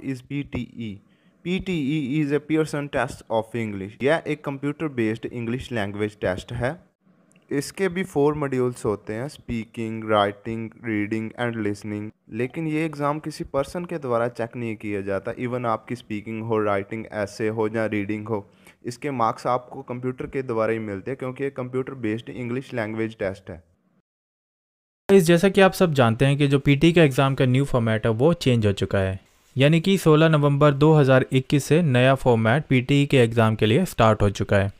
Is P T E P T E is a Pearson test of English यह एक computer based English language test है इसके भी four modules होते हैं speaking writing reading and listening लेकिन ये एग्ज़ाम किसी पर्सन के द्वारा चेक नहीं किया जाता इवन आपकी स्पीकिंग हो राइटिंग ऐसे हो या रीडिंग हो इसके मार्क्स आपको कंप्यूटर के द्वारा ही मिलते हैं क्योंकि ये computer based English language test है इस जैसा कि आप सब जानते हैं कि जो पीटी e का एग्ज़ाम का न्यू फॉर्मेट है वो चेंज हो चुका है यानी कि 16 नवंबर 2021 से नया फॉर्मेट पीटीई e के एग्ज़ाम के लिए स्टार्ट हो चुका है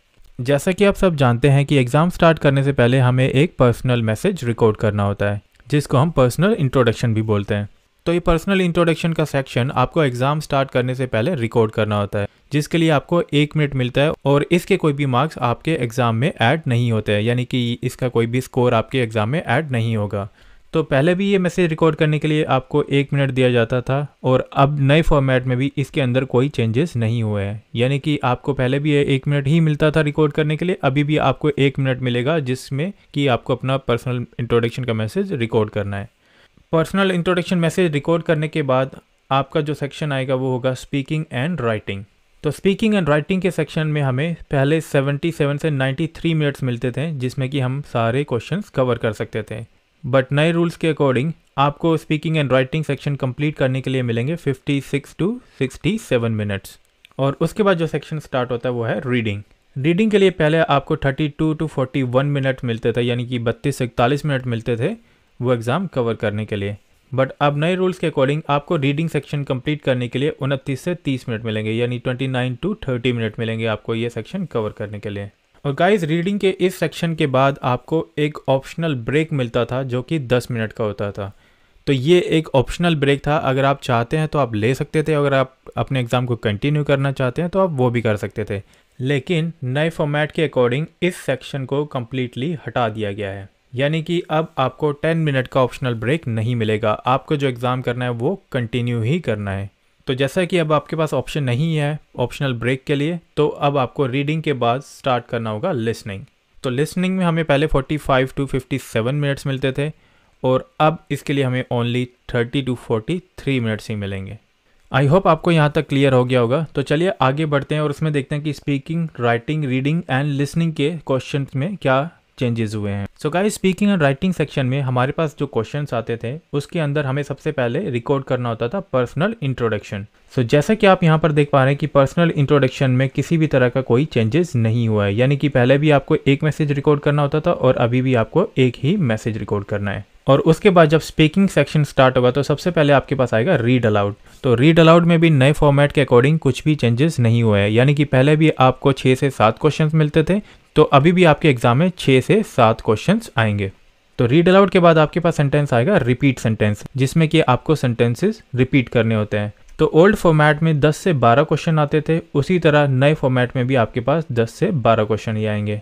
जैसा कि आप सब जानते हैं कि एग्ज़ाम स्टार्ट करने से पहले हमें एक पर्सनल मैसेज रिकॉर्ड करना होता है जिसको हम पर्सनल इंट्रोडक्शन भी बोलते हैं तो ये पर्सनल इंट्रोडक्शन का सेक्शन आपको एग्ज़ाम स्टार्ट करने से पहले रिकॉर्ड करना होता है जिसके लिए आपको एक मिनट मिलता है और इसके कोई भी मार्क्स आपके एग्ज़ाम में ऐड नहीं होते हैं यानी कि इसका कोई भी स्कोर आपके एग्ज़ाम में ऐड नहीं होगा तो पहले भी ये मैसेज रिकॉर्ड करने के लिए आपको एक मिनट दिया जाता था और अब नए फॉर्मेट में भी इसके अंदर कोई चेंजेस नहीं हुए हैं यानी कि आपको पहले भी एक मिनट ही मिलता था रिकॉर्ड करने के लिए अभी भी आपको एक मिनट मिलेगा जिसमें कि आपको अपना पर्सनल इंट्रोडक्शन का मैसेज रिकॉर्ड करना है पर्सनल इंट्रोडक्शन मैसेज रिकॉर्ड करने के बाद आपका जो सेक्शन आएगा वो होगा स्पीकिंग एंड राइटिंग तो स्पीकिंग एंड राइटिंग के सेक्शन में हमें पहले 77 से 93 मिनट्स मिलते थे जिसमें कि हम सारे क्वेश्चंस कवर कर सकते थे बट नए रूल्स के अकॉर्डिंग आपको speaking and writing section complete करने के लिए मिलेंगे 56 टू 67 मिनट्स और उसके बाद जो सेक्शन स्टार्ट होता है वो है रीडिंग रीडिंग के लिए पहले आपको 32 टू 41 मिनट मिलते थे यानी कि बत्तीस से इकतालीस मिनट मिलते थे वो एग्ज़ाम कवर करने के लिए बट अब नए रूल्स के अकॉर्डिंग आपको रीडिंग सेक्शन कंप्लीट करने के लिए उनतीस से तीस मिनट मिलेंगे यानी ट्वेंटी टू थर्टी मिनट मिलेंगे आपको ये सेक्शन कवर करने के लिए और गाइस रीडिंग के इस सेक्शन के बाद आपको एक ऑप्शनल ब्रेक मिलता था जो कि 10 मिनट का होता था तो ये एक ऑप्शनल ब्रेक था अगर आप चाहते हैं तो आप ले सकते थे अगर आप अपने एग्ज़ाम को कंटिन्यू करना चाहते हैं तो आप वो भी कर सकते थे लेकिन नए फॉर्मेट के अकॉर्डिंग इस सेक्शन को कम्प्लीटली हटा दिया गया है यानी कि अब आपको 10 मिनट का ऑप्शनल ब्रेक नहीं मिलेगा आपको जो एग्ज़ाम करना है वो कंटिन्यू ही करना है तो जैसा कि अब आपके पास ऑप्शन नहीं है ऑप्शनल ब्रेक के लिए तो अब आपको रीडिंग के बाद स्टार्ट करना होगा लिसनिंग तो लिसनिंग में हमें पहले 45 टू 57 मिनट्स मिलते थे और अब इसके लिए हमें ओनली 30 टू 43 मिनट्स ही मिलेंगे आई होप आपको यहाँ तक क्लियर हो गया होगा तो चलिए आगे बढ़ते हैं और उसमें देखते हैं कि speaking writing reading and listening के क्वेश्चन में क्या चेंजेस हुए हैं so guys speaking and writing section में हमारे पास जो क्वेश्चन आते थे उसके अंदर हमें सबसे पहले रिकॉर्ड करना होता था पर्सनल इंट्रोडक्शन सो जैसा कि आप यहाँ पर देख पा रहे हैं कि पर्सनल इंट्रोडक्शन में किसी भी तरह का कोई चेंजेस नहीं हुआ है यानी कि पहले भी आपको एक मैसेज रिकॉर्ड करना होता था और अभी भी आपको एक ही मैसेज रिकॉर्ड करना है और उसके बाद जब स्पीकिंग सेक्शन स्टार्ट होगा तो सबसे पहले आपके पास आएगा रीड अलाउड तो रीड अलाउड में भी नए फॉर्मेट के अकॉर्डिंग कुछ भी चेंजेस नहीं हुए हैं यानी कि पहले भी आपको छः से सात क्वेश्चंस मिलते थे तो अभी भी आपके एग्जाम में छः से सात क्वेश्चन आएंगे तो रीड अलाउड के बाद आपके पास सेंटेंस आएगा रिपीट सेंटेंस जिसमें कि आपको सेंटेंसेस रिपीट करने होते हैं तो ओल्ड फॉर्मेट में 10 से 12 क्वेश्चन आते थे उसी तरह नए फॉर्मेट में भी आपके पास 10 से 12 क्वेश्चन ही आएंगे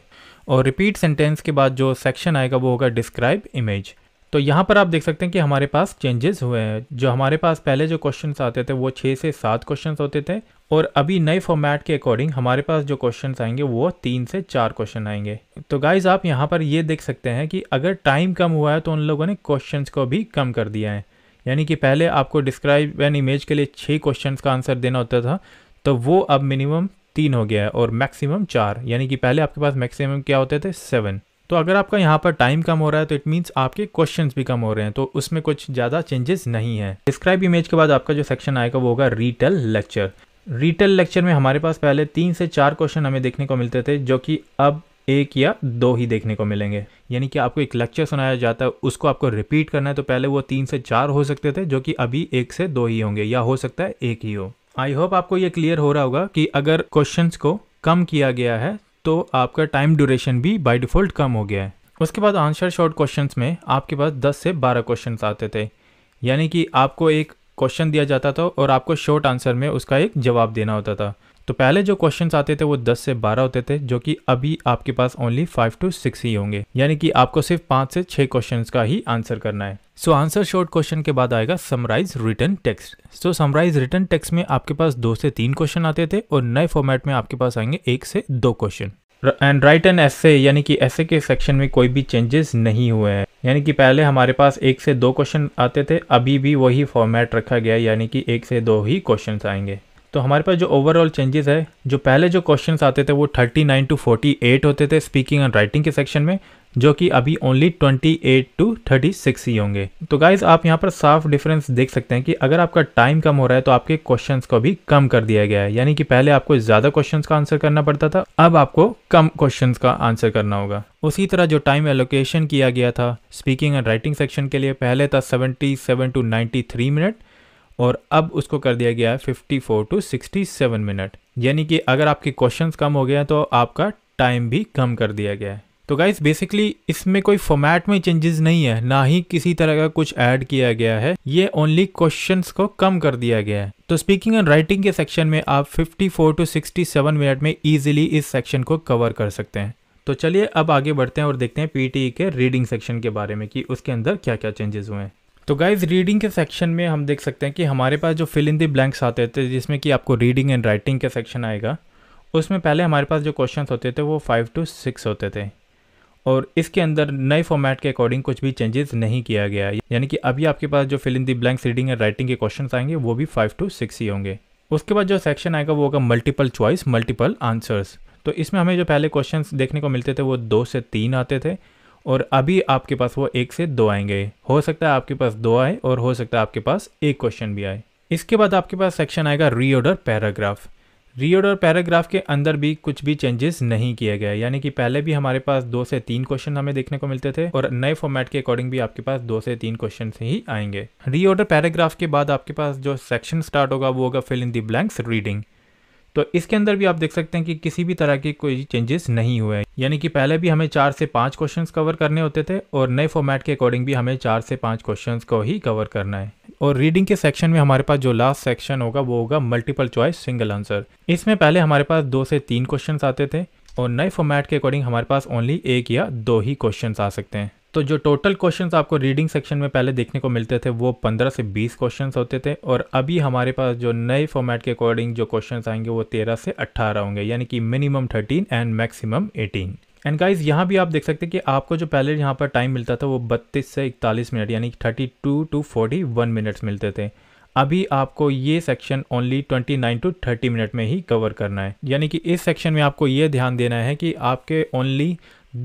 और रिपीट सेंटेंस के बाद जो सेक्शन आएगा वो होगा डिस्क्राइब इमेज तो यहाँ पर आप देख सकते हैं कि हमारे पास चेंजेस हुए हैं जो हमारे पास पहले जो क्वेश्चन आते थे वो छः से सात क्वेश्चन होते थे और अभी नए फॉर्मेट के अकॉर्डिंग हमारे पास जो क्वेश्चन आएंगे वो तीन से चार क्वेश्चन आएंगे तो गाइज आप यहाँ पर ये देख सकते हैं कि अगर टाइम कम हुआ है तो उन लोगों ने क्वेश्चन को भी कम कर दिया है यानी कि पहले आपको डिस्क्राइब एन इमेज के लिए छः क्वेश्चन का आंसर देना होता था तो वो अब मिनिमम तीन हो गया है और मैक्सिमम चार यानी कि पहले आपके पास मैक्सिमम क्या होते थे सेवन तो अगर आपका यहाँ पर टाइम कम हो रहा है तो इट मीन्स आपके क्वेश्चंस भी कम हो रहे हैं तो उसमें कुछ ज़्यादा चेंजेस नहीं है डिस्क्राइब इमेज के बाद आपका जो सेक्शन आएगा वो होगा रिटेल लेक्चर रिटेल लेक्चर में हमारे पास पहले तीन से चार क्वेश्चन हमें देखने को मिलते थे जो कि अब एक या दो ही देखने को मिलेंगे यानी कि आपको एक लेक्चर सुनाया जाता है उसको आपको रिपीट करना है तो पहले वो तीन से चार हो सकते थे जो कि अभी एक से दो ही होंगे या हो सकता है एक ही हो आई होप आपको ये क्लियर हो रहा होगा कि अगर क्वेश्चन को कम किया गया है तो आपका टाइम ड्यूरेशन भी बाई डिफ़ॉल्ट कम हो गया है उसके बाद आंसर शॉर्ट क्वेश्चंस में आपके पास 10 से 12 क्वेश्चंस आते थे यानी कि आपको एक क्वेश्चन दिया जाता था और आपको शॉर्ट आंसर में उसका एक जवाब देना होता था तो पहले जो क्वेश्चंस आते थे वो 10 से 12 होते थे जो कि अभी आपके पास ओनली 5 टू 6 ही होंगे यानी कि आपको सिर्फ 5 से 6 क्वेश्चंस का ही आंसर करना है सो आंसर शॉर्ट क्वेश्चन के बाद आएगा summarize written text so summarize written text में आपके पास दो से तीन क्वेश्चन आते थे और नए फॉर्मेट में आपके पास आएंगे एक से दो question and write an essay यानी कि एस के सेक्शन में कोई भी चेंजेस नहीं हुए हैं यानी कि पहले हमारे पास एक से दो क्वेश्चन आते थे अभी भी वही फॉर्मेट रखा गया यानी कि एक से दो ही क्वेश्चन आएंगे तो हमारे पास जो ओवरऑल चेंजेस है जो पहले जो क्वेश्चंस आते थे वो 39 टू 48 होते थे स्पीकिंग एंड राइटिंग के सेक्शन में जो कि अभी ओनली 28 टू 36 ही होंगे तो गाइज आप यहाँ पर साफ डिफरेंस देख सकते हैं कि अगर आपका टाइम कम हो रहा है तो आपके क्वेश्चंस को भी कम कर दिया गया है यानी कि पहले आपको ज़्यादा क्वेश्चंस का आंसर करना पड़ता था अब आपको कम क्वेश्चंस का आंसर करना होगा उसी तरह जो टाइम एलोकेशन किया गया था स्पीकिंग एंड राइटिंग सेक्शन के लिए पहले था सेवेंटी टू 93 मिनट और अब उसको कर दिया गया है fifty four to sixty seven minute यानी कि अगर आपके क्वेश्चंस कम हो गए हैं तो आपका टाइम भी कम कर दिया गया है तो गाइज बेसिकली इसमें कोई फॉर्मेट में चेंजेस नहीं है ना ही किसी तरह का कुछ ऐड किया गया है ये ओनली क्वेश्चंस को कम कर दिया गया है तो स्पीकिंग एंड राइटिंग के सेक्शन में आप 54 टू 67 मिनट में इजीली इस सेक्शन को कवर कर सकते हैं तो चलिए अब आगे बढ़ते हैं और देखते हैं पीटीई e के रीडिंग सेक्शन के बारे में कि उसके अंदर क्या क्या चेंजेस हुए हैं तो गाइज रीडिंग के सेक्शन में हम देख सकते हैं कि हमारे पास जो फिल इन दी ब्लैंक्स आते थे जिसमें कि आपको रीडिंग एंड राइटिंग का सेक्शन आएगा उसमें पहले हमारे पास जो क्वेश्चन होते थे वो फाइव टू सिक्स होते थे और इसके अंदर नए फॉर्मेट के अकॉर्डिंग कुछ भी चेंजेस नहीं किया गया यानी कि अभी आपके पास जो fill in the blanks reading and writing के क्वेश्चन आएंगे वो भी फाइव टू सिक्स ही होंगे उसके बाद जो सेक्शन आएगा वो होगा मल्टीपल चॉइस मल्टीपल आंसर्स तो इसमें हमें जो पहले क्वेश्चन देखने को मिलते थे वो दो से तीन आते थे और अभी आपके पास वो एक से दो आएंगे हो सकता है आपके पास दो आए और हो सकता है आपके पास एक क्वेश्चन भी आए इसके बाद आपके पास सेक्शन आएगा रीऑर्डर पैराग्राफ रीऑर्डर पैराग्राफ के अंदर भी कुछ भी चेंजेस नहीं किए गए यानी कि पहले भी हमारे पास दो से तीन क्वेश्चन हमें देखने को मिलते थे और नए फॉर्मेट के अकॉर्डिंग भी आपके पास दो से तीन क्वेश्चन ही आएंगे रीऑर्डर पैराग्राफ के बाद आपके पास जो सेक्शन स्टार्ट होगा वो होगा fill in the blanks reading तो इसके अंदर भी आप देख सकते हैं कि किसी भी तरह के कोई चेंजेस नहीं हुए यानी कि पहले भी हमें चार से पाँच क्वेश्चन कवर करने होते थे और नए फॉर्मेट के अकॉर्डिंग भी हमें चार से पाँच क्वेश्चन को ही कवर करना है और रीडिंग के सेक्शन में हमारे पास जो लास्ट सेक्शन होगा वो होगा मल्टीपल चॉइस सिंगल आंसर इसमें पहले हमारे पास दो से तीन क्वेश्चन आते थे और नए फॉर्मेट के अकॉर्डिंग हमारे पास ओनली एक या दो ही क्वेश्चन आ सकते हैं तो जो टोटल क्वेश्चंस आपको रीडिंग सेक्शन में पहले देखने को मिलते थे वो 15 से 20 क्वेश्चंस होते थे और अभी हमारे पास जो नए फॉर्मेट के अकॉर्डिंग जो क्वेश्चंस आएंगे वो 13 से 18 होंगे यानी कि minimum 13 and maximum 18 and guys यहाँ भी आप देख सकते हैं कि आपको जो पहले यहाँ पर टाइम मिलता था वो बत्तीस से इकतालीस मिनट यानी कि thirty two to forty one minutes मिलते थे अभी आपको ये section only 29 to thirty minute में ही कवर करना है यानी कि इस सेक्शन में आपको ये ध्यान देना है कि आपके ओनली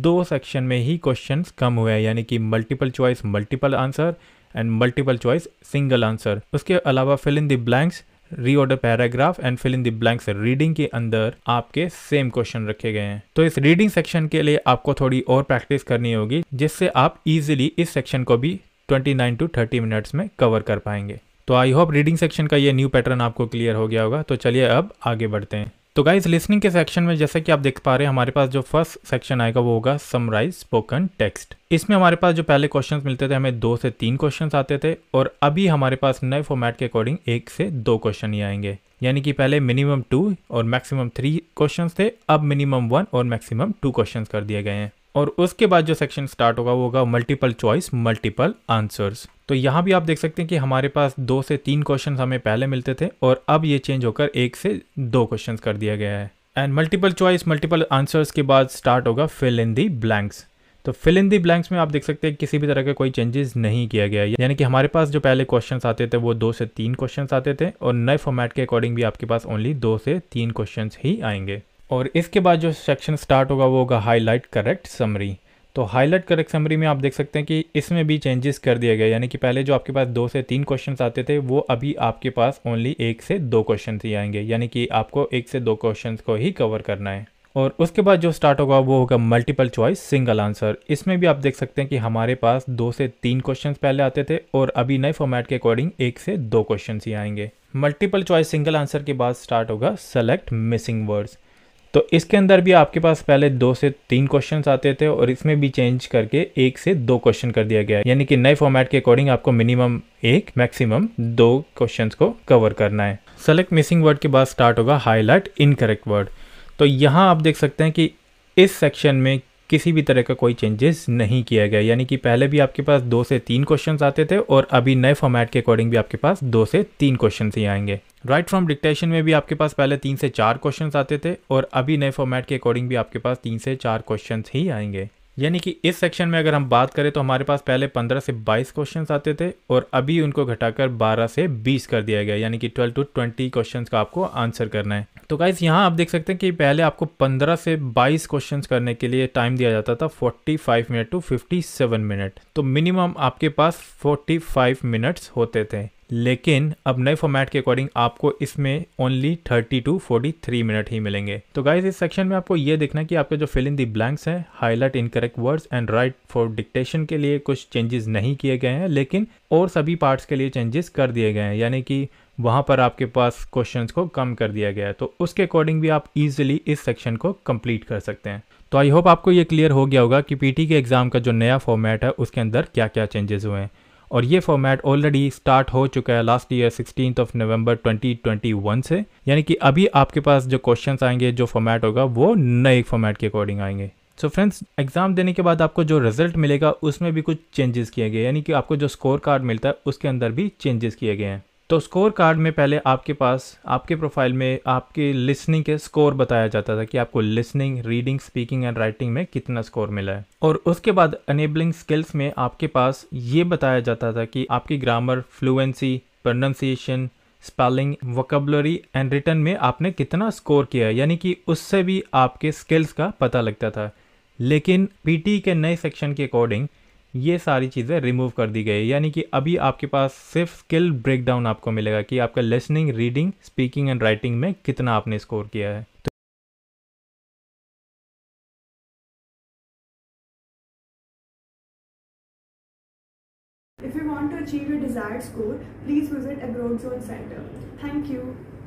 दो सेक्शन में ही क्वेश्चंस कम हुए हैं यानी कि multiple choice multiple answer and multiple choice single answer उसके अलावा fill in the blanks reorder paragraph and fill in the blanks reading के अंदर आपके सेम क्वेश्चन रखे गए हैं तो इस रीडिंग सेक्शन के लिए आपको थोड़ी और प्रैक्टिस करनी होगी जिससे आप इजिली इस सेक्शन को भी 29 टू 30 मिनट्स में कवर कर पाएंगे तो आई होप रीडिंग सेक्शन का ये न्यू पैटर्न आपको क्लियर हो गया होगा तो चलिए अब आगे बढ़ते हैं तो गाइज लिसनिंग के सेक्शन में जैसे कि आप देख पा रहे हैं हमारे पास जो फर्स्ट सेक्शन आएगा वो होगा समराइज स्पोकन टेक्स्ट इसमें हमारे पास जो पहले क्वेश्चन मिलते थे हमें दो से तीन क्वेश्चन आते थे और अभी हमारे पास नए फॉर्मेट के अकॉर्डिंग एक से दो क्वेश्चन ही आएंगे यानी कि पहले मिनिमम टू और मैक्सिमम थ्री क्वेश्चन थे अब मिनिमम वन और मैक्सिमम टू क्वेश्चन कर दिए गए हैं और उसके बाद जो सेक्शन स्टार्ट होगा वो होगा मल्टीपल चॉइस मल्टीपल आंसर्स तो यहाँ भी आप देख सकते हैं कि हमारे पास दो से तीन क्वेश्चन हमें पहले मिलते थे और अब ये चेंज होकर एक से दो क्वेश्चन कर दिया गया है and multiple choice multiple answers के बाद स्टार्ट होगा फिल इन दी ब्लैंक्स तो फिल इन दी ब्लैंक्स में आप देख सकते हैं किसी भी तरह का कोई चेंजेस नहीं किया गया है यानी कि हमारे पास जो पहले क्वेश्चन आते थे वो दो से तीन क्वेश्चन आते थे और नए फॉर्मेट के अकॉर्डिंग भी आपके पास ओनली दो से तीन क्वेश्चन ही आएंगे और इसके बाद जो सेक्शन स्टार्ट होगा वो होगा हाईलाइट करेक्ट समरी तो हाईलाइट करेक्ट समरी में आप देख सकते हैं कि इसमें भी चेंजेस कर दिए गए यानी कि पहले जो आपके पास दो से तीन क्वेश्चन आते थे वो अभी आपके पास ओनली एक से दो क्वेश्चन ही आएंगे यानी कि आपको एक से दो क्वेश्चन को ही कवर करना है और उसके बाद जो स्टार्ट होगा वो होगा मल्टीपल चॉइस सिंगल आंसर इसमें भी आप देख सकते हैं कि हमारे पास दो से तीन क्वेश्चंस पहले आते थे और अभी नए फॉर्मेट के अकॉर्डिंग एक से दो क्वेश्चन ही आएंगे मल्टीपल चॉइस सिंगल आंसर के बाद स्टार्ट होगा सेलेक्ट मिसिंग वर्ड्स तो इसके अंदर भी आपके पास पहले दो से तीन क्वेश्चन आते थे और इसमें भी चेंज करके एक से दो क्वेश्चन कर दिया गया है यानी कि नए फॉर्मेट के अकॉर्डिंग आपको मिनिमम एक मैक्सिमम दो क्वेश्चन को कवर करना है सेलेक्ट मिसिंग वर्ड के बाद स्टार्ट होगा हाईलाइट इनकरेक्ट वर्ड तो यहाँ आप देख सकते हैं कि इस सेक्शन में किसी भी तरह का कोई चेंजेस नहीं किया गया यानी कि पहले भी आपके पास दो से तीन क्वेश्चन आते थे और अभी नए फॉर्मेट के अकॉर्डिंग भी आपके पास दो से तीन क्वेश्चन ही आएंगे राइट फ्रॉम डिक्टेशन में भी आपके पास पहले तीन से चार क्वेश्चन आते थे और अभी नए फॉर्मेट के अकॉर्डिंग भी आपके पास तीन से चार क्वेश्चन ही आएंगे यानी कि इस सेक्शन में अगर हम बात करें तो हमारे पास पहले 15 से 22 क्वेश्चंस आते थे और अभी उनको घटाकर 12 से 20 कर दिया गया यानी कि 12 टू 20 क्वेश्चंस का आपको आंसर करना है तो गाइज यहाँ आप देख सकते हैं कि पहले आपको 15 से 22 क्वेश्चंस करने के लिए टाइम दिया जाता था 45 मिनट टू 57 मिनट तो मिनिमम आपके पास फोर्टी मिनट्स होते थे लेकिन अब नए फॉर्मेट के अकॉर्डिंग आपको इसमें ओनली 30 टू 43 मिनट ही मिलेंगे तो गाइज इस सेक्शन में आपको ये देखना कि आपके जो फिल इन दी ब्लैंक्स हैं highlight correct words and write for dictation के लिए कुछ चेंजेस नहीं किए गए हैं लेकिन और सभी पार्ट्स के लिए चेंजेस कर दिए गए हैं यानी कि वहाँ पर आपके पास क्वेश्चन को कम कर दिया गया है तो उसके अकॉर्डिंग भी आप इजिली इस सेक्शन को कंप्लीट कर सकते हैं तो आई होप आपको ये क्लियर हो गया होगा कि पीटी के एग्ज़ाम का जो नया फॉर्मेट है उसके अंदर क्या क्या चेंजेस हुए हैं और ये फॉर्मेट ऑलरेडी स्टार्ट हो चुका है last year sixteen of November 2021 से यानी कि अभी आपके पास जो क्वेश्चन आएंगे जो फॉर्मेट होगा वो नए फॉर्मेट के अकॉर्डिंग आएंगे सो फ्रेंड्स एग्जाम देने के बाद आपको जो रिजल्ट मिलेगा उसमें भी कुछ चेंजेस किए गए यानी कि आपको जो स्कोर कार्ड मिलता है उसके अंदर भी चेंजेस किए गए हैं तो स्कोर कार्ड में पहले आपके पास आपके प्रोफाइल में आपके लिसनिंग के स्कोर बताया जाता था कि आपको listening reading speaking and writing में कितना स्कोर मिला है और उसके बाद अनेबलिंग स्किल्स में आपके पास ये बताया जाता था कि आपकी grammar fluency pronunciation spelling vocabulary and return में आपने कितना स्कोर किया है यानी कि उससे भी आपके स्किल्स का पता लगता था लेकिन पीटी e के नए सेक्शन के अकॉर्डिंग ये सारी चीज़ें रिमूव कर दी गई यानी कि अभी आपके पास सिर्फ स्किल ब्रेकडाउन आपको मिलेगा कि आपका listening reading speaking and writing में कितना आपने स्कोर किया है तो If you want to achieve your desired score, please visit Abroad Zone Center. Thank you.